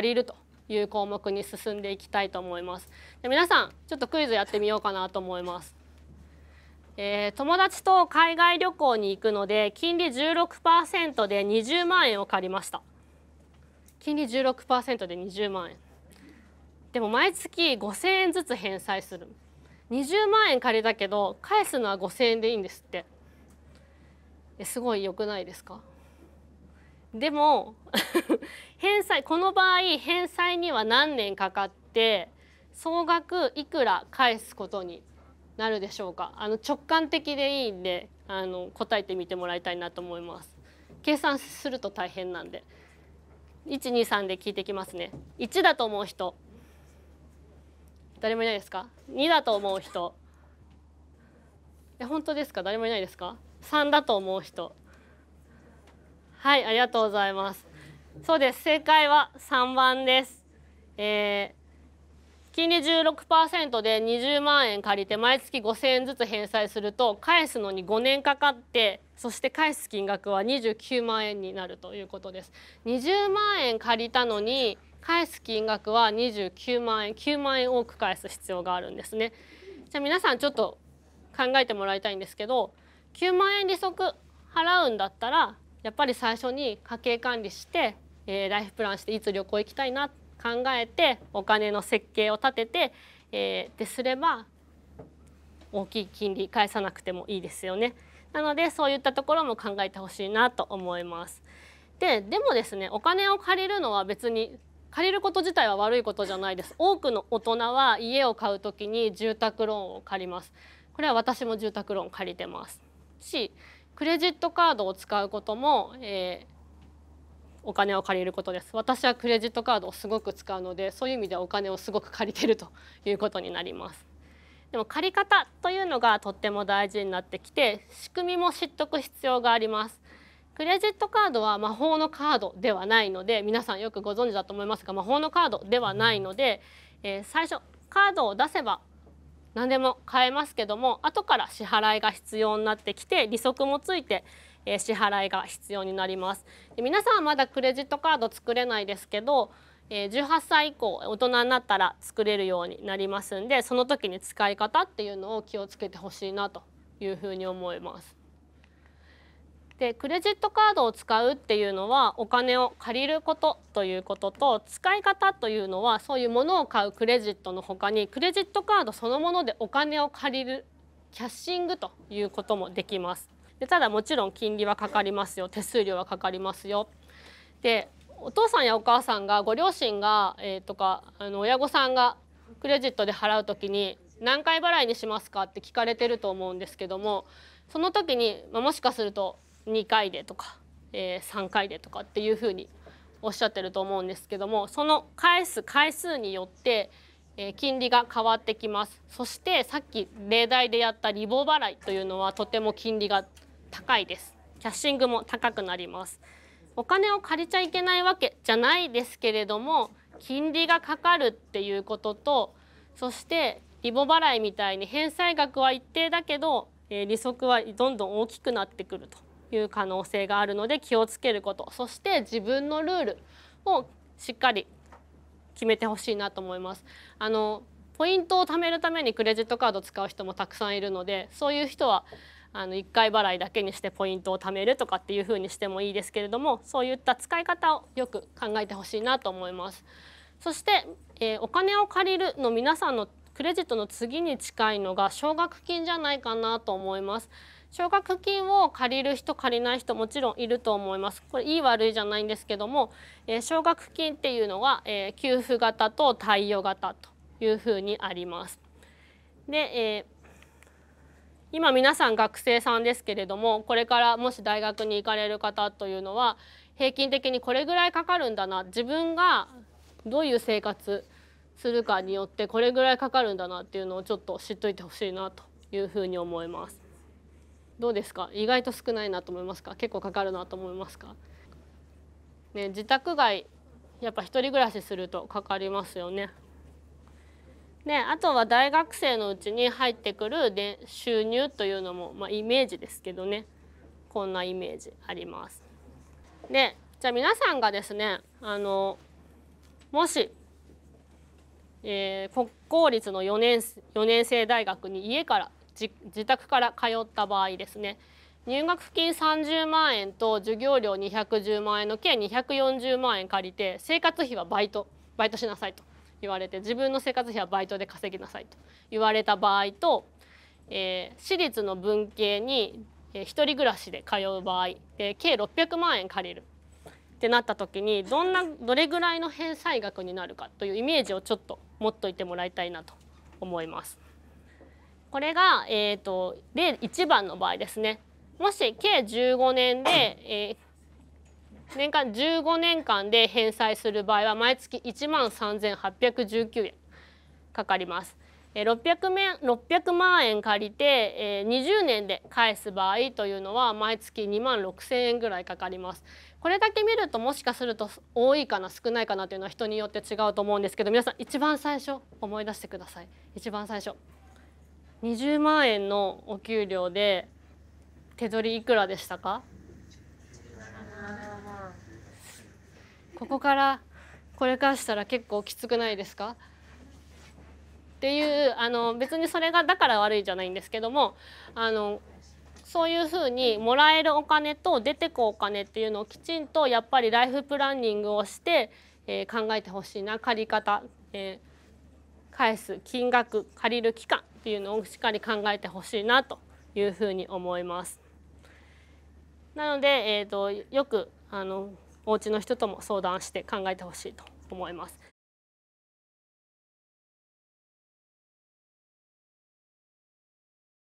借りるという項目に進んでいきたいと思います。で皆さんちょっとクイズやってみようかなと思います。えー、友達と海外旅行に行くので金利16%で20万円を借りました。金利16%で20万円。でも毎月5000円ずつ返済する。20万円借りたけど返すのは5000円でいいんですって。えすごい良くないですか？でも 返済この場合返済には何年かかって総額いくら返すことになるでしょうかあの直感的でいいんであの答えてみてもらいたいなと思います計算すると大変なんで123で聞いてきますね1だと思う人誰もいないですか2だと思う人え本当ですか誰もいないですか3だと思う人はい、ありがとうございます。そうです。正解は3番です。えー、金利16%で20万円借りて毎月5000円ずつ返済すると返すのに5年かかってそして返す金額は29万円になるということです20万円借りたのに返す金額は29万円9万円多く返す必要があるんですねじゃあ皆さんちょっと考えてもらいたいんですけど9万円利息払うんだったらやっぱり最初に家計管理して、えー、ライフプランしていつ旅行行きたいな考えてお金の設計を立てて、えー、ですれば大きい金利返さなくてもいいですよね。なのでそういったところも考えてほしいなと思います。ででもですねお金を借りるのは別に借りること自体は悪いことじゃないです。多くの大人は家を買うときに住宅ローンを借ります。これは私も住宅ローン借りてますしクレジットカードを使うことも、えー、お金を借りることです私はクレジットカードをすごく使うのでそういう意味ではお金をすごく借りていると いうことになりますでも借り方というのがとっても大事になってきて仕組みも知っておく必要がありますクレジットカードは魔法のカードではないので皆さんよくご存知だと思いますが魔法のカードではないので、えー、最初カードを出せば何でも買えますけども後から支払いが必要になってきて利息もついて、え支払いが必要になりますで皆さんはまだクレジットカード作れないですけど、え18歳以降大人になったら作れるようになりますんでその時に使い方っていうのを気をつけてほしいなというふうに思います。でクレジットカードを使うっていうのはお金を借りることということと使い方というのはそういうものを買うクレジットの他にクレジットカードそのものでお金を借りるキャッシングということもできます。でただもちろん金利はかかりますよ手数料はかかりますよ。でお父さんやお母さんがご両親が、えー、とかあの親御さんがクレジットで払う時に何回払いにしますかって聞かれてると思うんですけどもその時に、まあ、もしかすると2回でとか、えー、3回でとかっていうふうにおっしゃってると思うんですけどもその返す回数によって、えー、金利が変わってきますそしてさっき例題でやったリボ払いというのはとても金利が高いですキャッシングも高くなりますお金を借りちゃいけないわけじゃないですけれども金利がかかるっていうこととそしてリボ払いみたいに返済額は一定だけど、えー、利息はどんどん大きくなってくるという可能性があるので気をつけることそして自分のルールをしっかり決めてほしいなと思います。あのポイントを貯めるためにクレジットカードを使う人もたくさんいるのでそういう人はあの1回払いだけにしてポイントを貯めるとかっていう風にしてもいいですけれどもそういった使い方をよく考えてほしいなと思います。そして、えー、お金を借りるの皆さんのクレジットの次に近いのが奨学金じゃないかなと思います。奨学金を借りる人借りない人もちろんいると思いますこれいい悪いじゃないんですけども、え奨学金っていうのは、え給付型と貸与型というふうにあります。で、え今皆さん学生さんですけれどもこれからもし大学に行かれる方というのは平均的にこれぐらいかかるんだな自分がどういう生活するかによってこれぐらいかかるんだなっていうのをちょっと知っといてほしいなというふうに思います。どうですか意外と少ないなと思いますか結構かかるなと思いますか、ね、自宅外やっぱ一人暮らしするとかかりますよね。であとは大学生のうちに入ってくるで収入というのも、まあ、イメージですけどねこんなイメージあります。でじゃあ皆さんがですねあのもし、えー、国公立の4年 ,4 年生大学に家から自宅から通った場合ですね入学金30万円と授業料210万円の計240万円借りて生活費はバイトバイトしなさいと言われて自分の生活費はバイトで稼ぎなさいと言われた場合と、えー、私立の文系に、えー、一人暮らしで通う場合、えー、計600万円借りるってなった時にどんなどれぐらいの返済額になるかというイメージをちょっと持っといてもらいたいなと思います。これが、えーと、と例1番の場合ですねもし計15年で、えー、年間15年間で返済する場合は毎月1万3819円かかります。600, 面600万円借りてえ20年で返す場合というのは毎月2万6千円ぐらいかかりますこれだけ見るともしかすると多いかな少ないかなというのは人によって違うと思うんですけど皆さん一番最初思い出してください一番最初20万円のお給料で手取りいくらでしたかここからこれからしたら結構きつくないですかっていうあの別にそれがだから悪いじゃないんですけどもあのそういうふうにもらえるお金と出てくお金っていうのをきちんとやっぱりライフプランニングをして、えー、考えてほしいな借り方、えー、返す金額借りる期間っていうのをしっかり考えてほしいなというふうに思います。なので、えーと、よくあのお家の人とも相談して考えてほしいと思います。